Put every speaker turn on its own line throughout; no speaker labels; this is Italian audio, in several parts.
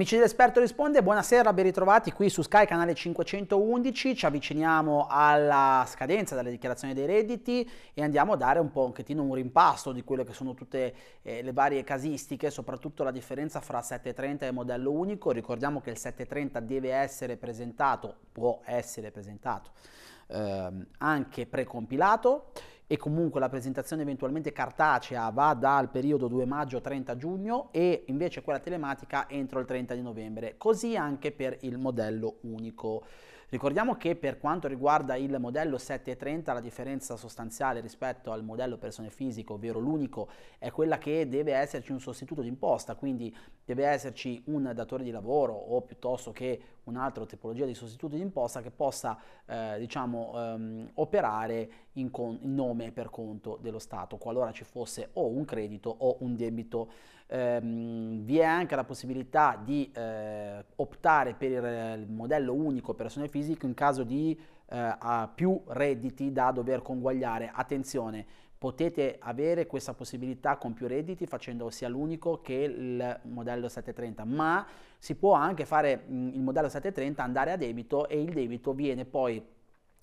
Amici dell'Esperto risponde, buonasera, ben ritrovati qui su Sky canale 511, ci avviciniamo alla scadenza della dichiarazione dei redditi e andiamo a dare un po' un, un rimpasto di quelle che sono tutte eh, le varie casistiche, soprattutto la differenza fra 730 e modello unico, ricordiamo che il 730 deve essere presentato, può essere presentato ehm, anche precompilato, e comunque la presentazione eventualmente cartacea va dal periodo 2 maggio-30 giugno e invece quella telematica entro il 30 di novembre, così anche per il modello unico. Ricordiamo che per quanto riguarda il modello 730 la differenza sostanziale rispetto al modello persone fisiche, ovvero l'unico, è quella che deve esserci un sostituto d'imposta, quindi deve esserci un datore di lavoro o piuttosto che un'altra tipologia di sostituto d'imposta che possa eh, diciamo, ehm, operare in, con- in nome e per conto dello Stato, qualora ci fosse o un credito o un debito. Ehm, vi è anche la possibilità di eh, optare per il modello unico persone fisiche in caso di eh, più redditi da dover conguagliare. Attenzione, potete avere questa possibilità con più redditi facendo sia l'unico che il modello 730, ma si può anche fare mm, il modello 730 andare a debito e il debito viene poi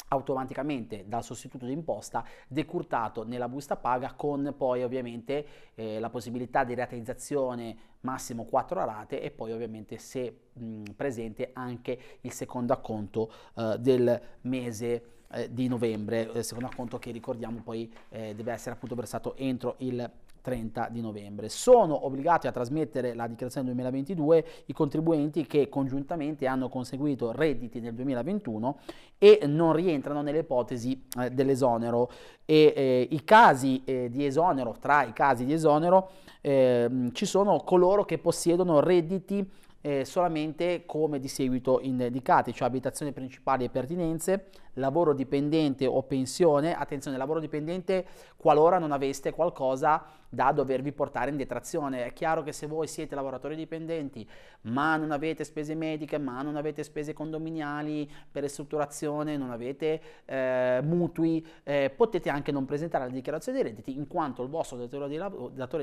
automaticamente dal sostituto d'imposta decurtato nella busta paga con poi ovviamente eh, la possibilità di rateizzazione massimo 4 rate e poi ovviamente se mh, presente anche il secondo acconto eh, del mese eh, di novembre, il eh, secondo acconto che ricordiamo poi eh, deve essere appunto versato entro il 30 di novembre. Sono obbligati a trasmettere la dichiarazione 2022 i contribuenti che congiuntamente hanno conseguito redditi nel 2021 e non rientrano nelle ipotesi eh, dell'esonero. E, eh, I casi eh, di esonero, tra i casi di esonero, ehm, ci sono coloro che possiedono redditi eh, solamente come di seguito indicati, cioè abitazione principale e pertinenze, lavoro dipendente o pensione, attenzione lavoro dipendente qualora non aveste qualcosa da dovervi portare in detrazione, è chiaro che se voi siete lavoratori dipendenti ma non avete spese mediche, ma non avete spese condominiali per ristrutturazione, non avete eh, mutui, eh, potete anche non presentare la dichiarazione dei redditi in quanto il vostro datore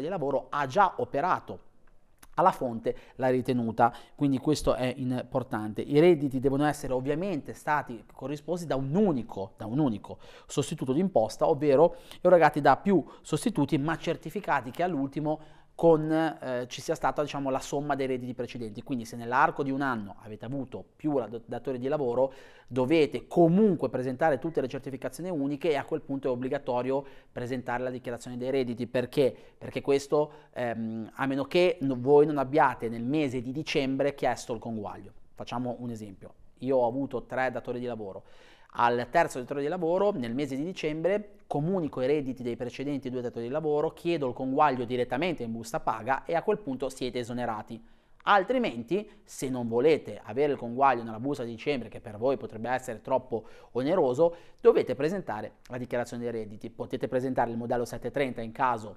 di lavoro ha già operato alla fonte la ritenuta, quindi questo è importante. I redditi devono essere ovviamente stati corrisposti da un unico, da un unico sostituto d'imposta, ovvero erogati da più sostituti ma certificati che all'ultimo con, eh, ci sia stata diciamo, la somma dei redditi precedenti. Quindi se nell'arco di un anno avete avuto più datori di lavoro, dovete comunque presentare tutte le certificazioni uniche e a quel punto è obbligatorio presentare la dichiarazione dei redditi. Perché? Perché questo, ehm, a meno che no, voi non abbiate nel mese di dicembre chiesto il conguaglio. Facciamo un esempio. Io ho avuto tre datori di lavoro al terzo datore di lavoro nel mese di dicembre comunico i redditi dei precedenti due datori di lavoro, chiedo il conguaglio direttamente in busta paga e a quel punto siete esonerati. Altrimenti, se non volete avere il conguaglio nella busta di dicembre, che per voi potrebbe essere troppo oneroso, dovete presentare la dichiarazione dei redditi. Potete presentare il modello 730 in caso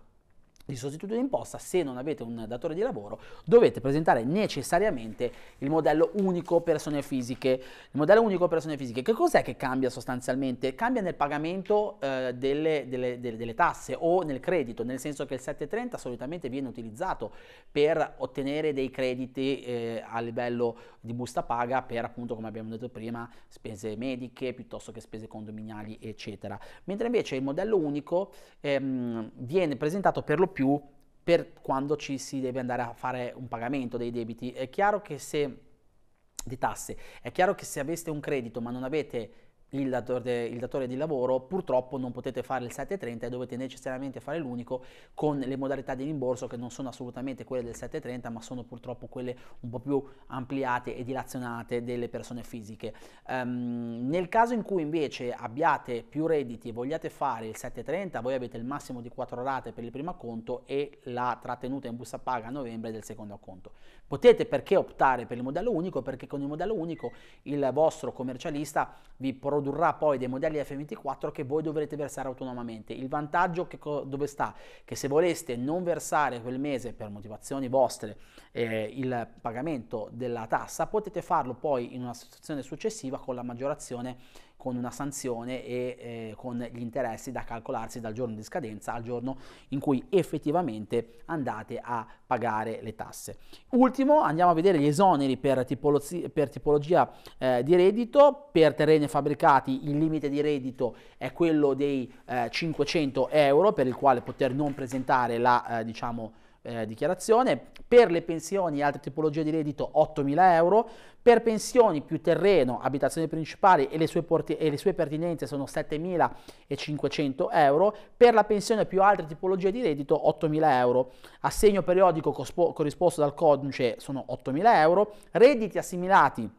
il sostituto d'imposta, se non avete un datore di lavoro, dovete presentare necessariamente il modello unico persone fisiche. Il modello unico persone fisiche, che cos'è che cambia sostanzialmente? Cambia nel pagamento eh, delle, delle, delle, delle, tasse o nel credito, nel senso che il 730 solitamente viene utilizzato per ottenere dei crediti eh, a livello di busta paga per appunto, come abbiamo detto prima, spese mediche piuttosto che spese condominiali, eccetera. Mentre invece il modello unico ehm, viene presentato per lo più più per quando ci si deve andare a fare un pagamento dei debiti. È chiaro che se di tasse, è chiaro che se aveste un credito ma non avete il datore, il datore, di lavoro, purtroppo non potete fare il 7.30 e dovete necessariamente fare l'unico con le modalità di rimborso che non sono assolutamente quelle del 7.30 ma sono purtroppo quelle un po' più ampliate e dilazionate delle persone fisiche. Um, nel caso in cui invece abbiate più redditi e vogliate fare il 7.30 voi avete il massimo di 4 rate per il primo conto e la trattenuta in busta paga a novembre del secondo conto. Potete perché optare per il modello unico? Perché con il modello unico il vostro commercialista vi propone produrrà poi dei modelli F24 che voi dovrete versare autonomamente. Il vantaggio che, dove sta? Che se voleste non versare quel mese per motivazioni vostre eh, il pagamento della tassa, potete farlo poi in una situazione successiva con la maggiorazione con una sanzione e eh, con gli interessi da calcolarsi dal giorno di scadenza al giorno in cui effettivamente andate a pagare le tasse. Ultimo, andiamo a vedere gli esoneri per, tipologi- per tipologia eh, di reddito, per terreni fabbricati il limite di reddito è quello dei eh, 500 euro per il quale poter non presentare la, eh, diciamo, eh, dichiarazione, per le pensioni e altre tipologie di reddito 8.000 euro, per pensioni più terreno, abitazioni principali e le sue, porti- e le sue pertinenze sono 7.500 euro, per la pensione più altre tipologie di reddito 8.000 euro, assegno periodico cospo- corrisposto dal codice sono 8.000 euro, redditi assimilati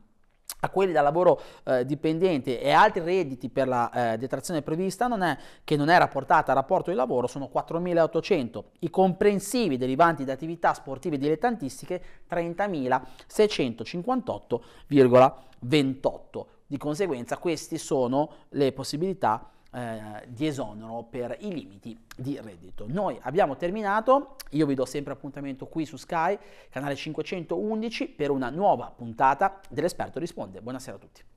a quelli da lavoro eh, dipendente e altri redditi per la eh, detrazione prevista non è, che non è rapportata al rapporto di lavoro sono 4.800, i comprensivi derivanti da attività sportive dilettantistiche 30.658,28. Di conseguenza queste sono le possibilità eh, di esonero per i limiti di reddito. Noi abbiamo terminato, io vi do sempre appuntamento qui su Sky, canale 511, per una nuova puntata dell'esperto risponde. Buonasera a tutti.